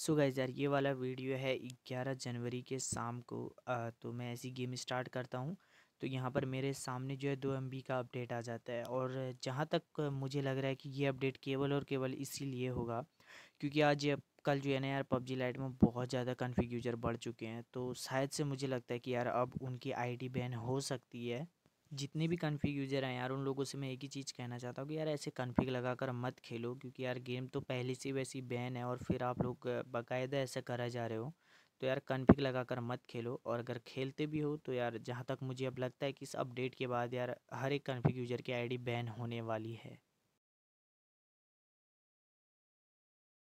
so guys यार ये वाला वीडियो है 11 जनवरी के शाम को आ, तो मैं ऐसी गेम स्टार्ट करता हूँ तो यहाँ पर मेरे सामने जो है दो एम का अपडेट आ जाता है और जहाँ तक मुझे लग रहा है कि ये अपडेट केवल और केवल इसीलिए होगा क्योंकि आज कल जो है ना यार पबजी लाइट में बहुत ज़्यादा कन्फ्यूजर बढ़ चुके हैं तो शायद से मुझे लगता है कि यार अब उनकी आईडी बैन हो सकती है जितने भी कन्फिग यूज़र हैं यार उन लोगों से मैं एक ही चीज़ कहना चाहता हूँ कि यार ऐसे कन्फिग लगाकर मत खेलो क्योंकि यार गेम तो पहले से वैसी बैन है और फिर आप लोग बाकायदा ऐसा करा जा रहे हो तो यार कन्फिग लगाकर मत खेलो और अगर खेलते भी हो तो यार जहाँ तक मुझे अब लगता है कि इस अपडेट के बाद यार हर एक कन्फिग यूज़र की आई बैन होने वाली है